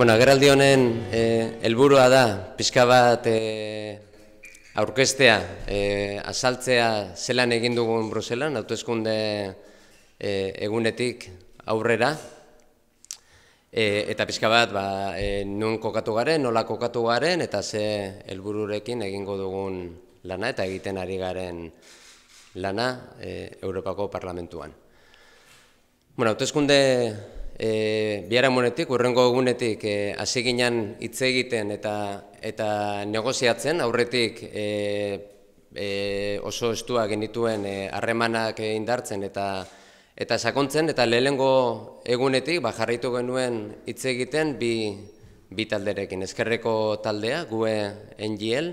bueno, agerraldi honen eh, helburua da pixka bat eh, aurkestea, eh, azaltzea zelan egin dugun Bruselan, autoezkunde egunetik aurrera. eta pixka bat ba, e, kokatu garen, nola kokatu garen, eta ze helbururekin egingo dugun lana eta egiten ari garen lana e, Europako Parlamentuan. Bueno, autoezkunde E, monetik, urrengo egunetik e, hasi ginen hitz egiten eta negoziatzen, aurretik e, oso estua genituen harremanak indartzen eta eta sakontzen, eta lehenengo egunetik, ba, jarraitu genuen hitz egiten bi talderekin, Eskerreko taldea, gue NGL,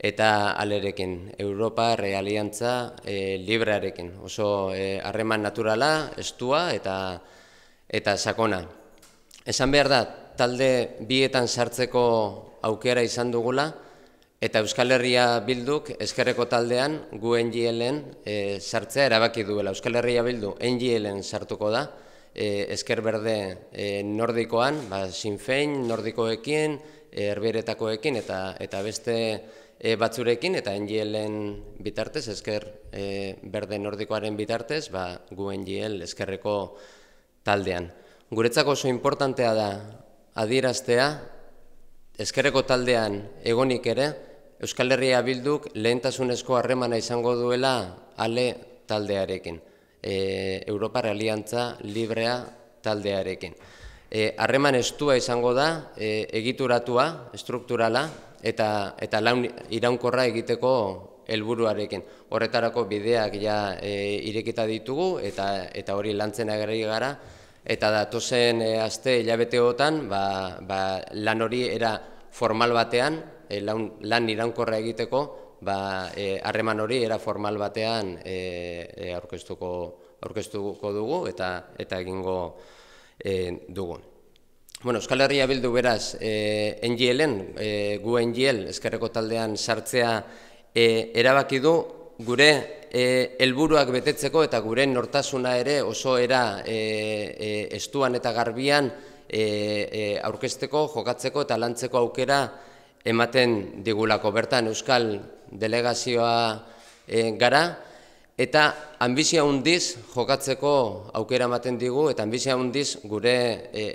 eta alerekin, Europa, Realiantza, Librearekin. Oso harreman naturala, estua, eta eta sakona. Esan behar da, talde bietan sartzeko aukera izan dugula, eta Euskal Herria Bilduk eskerreko taldean gu ngl eh, sartzea erabaki duela. Euskal Herria Bildu ngl sartuko da, e, eh, esker berde eh, nordikoan, ba, sinfein nordikoekin, e, erberetakoekin eta, eta beste e, batzurekin, eta ngl bitartez, esker e, berde nordikoaren bitartez, ba, gu NGL eskerreko taldean. Guretzako oso importantea da adieraztea, eskerreko taldean egonik ere, Euskal Herria Bilduk lehentasunezko harremana izango duela ale taldearekin. E, Europar Aliantza Librea taldearekin. E, harreman estua izango da, e, egituratua, estrukturala, eta, eta laun, iraunkorra egiteko helburuarekin. Horretarako bideak ja e, irekita ditugu eta eta hori lantzen agerri gara eta datozen e, aste ilabeteotan, ba, ba, lan hori era formal batean, e, lan, lan irankorra egiteko, ba e, harreman hori era formal batean eh aurkeztuko dugu eta eta egingo e, dugu. Bueno, Euskal Herria Bildu beraz, eh, NGL-en, gu NGL, eskerreko taldean sartzea E, erabaki du gure e, helburuak betetzeko eta gure nortasuna ere oso era e, estuan eta garbian aurkesteko, jokatzeko eta lantzeko aukera ematen digulako bertan Euskal Delegazioa gara eta ambizia hundiz jokatzeko aukera ematen digu eta ambizia hundiz gure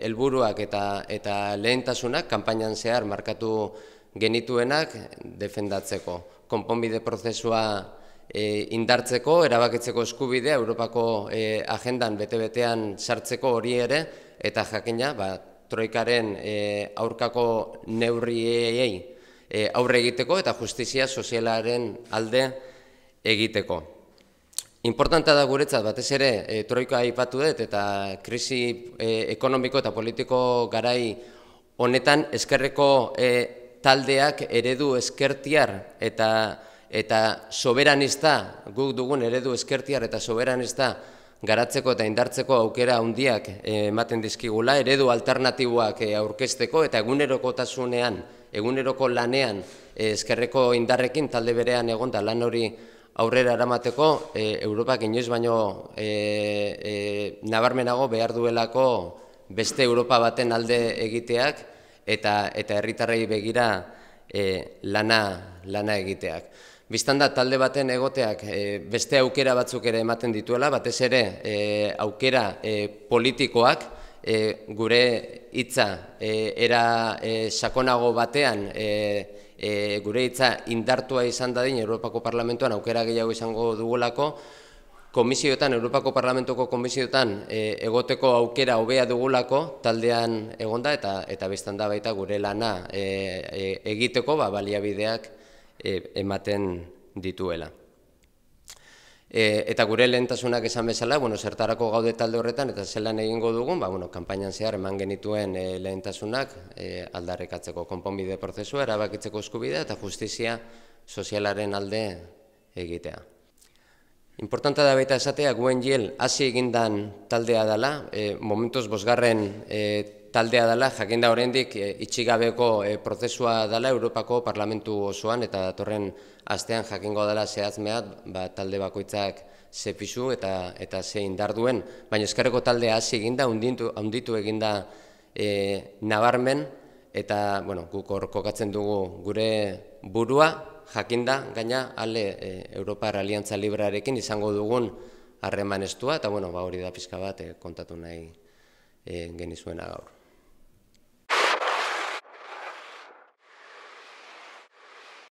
helburuak eta lehentasunak kampainan zehar markatu genituenak defendatzeko. Konponbide prozesua e, indartzeko, erabakitzeko eskubidea, Europako e, agendan, bete-betean sartzeko hori ere, eta jakina, ba, troikaren e, aurkako neurriei aurre egiteko, eta justizia sozialaren alde egiteko. Importantea da guretzat, batez ere, troika ipatu dut, eta krisi ekonomiko eta politiko garai honetan, eskerreko taldeak eredu eskertiar eta eta soberanista, guk dugun eredu eskertiar eta soberanista garatzeko eta indartzeko aukera handiak eh, ematen dizkigula, eredu alternatiboak eh, aurkezteko eta egunerokotasunean, eguneroko lanean eskerreko eh, indarrekin talde berean egonda lan hori aurrera eramateko e, Europak inoiz baino nabarmenago behar duelako beste Europa baten alde egiteak, eta eta herritarrei begira e, lana lana egiteak. Bistan da talde baten egoteak e, beste aukera batzuk ere ematen dituela, batez ere e, aukera e, politikoak e, gure hitza e, era sakonago batean e, e, gure hitza indartua izan dadin Europako Parlamentuan aukera gehiago izango dugulako, komisioetan, Europako Parlamentuko komisioetan eh, egoteko aukera hobea dugulako taldean egonda eta eta bestan da baita gure lana e, egiteko ba, baliabideak ematen dituela. E, eta gure lehentasunak esan bezala, bueno, zertarako gaude talde horretan eta zelan egingo dugun, ba, bueno, kampainan zehar eman genituen e, lehentasunak e, aldarrekatzeko konponbide prozesua, erabakitzeko eskubidea eta justizia sozialaren alde egitea. Importanta da baita esatea, guen jiel, hasi egindan taldea dela, e, momentuz bosgarren e, taldea dela, jakinda horrendik e, itxigabeko e, prozesua dela Europako Parlamentu osoan, eta datorren astean jakingo dela zehazmeat, ba, talde bakoitzak ze eta, eta ze indar duen. Baina eskerreko taldea hasi eginda, unditu, unditu eginda e, nabarmen, eta bueno, guk kokatzen dugu gure burua, jakinda, gaina, ale e, Europar Aliantza Librarekin izango dugun harreman estua, eta bueno, ba, hori da pizka bat eh, kontatu nahi e, genizuena gaur.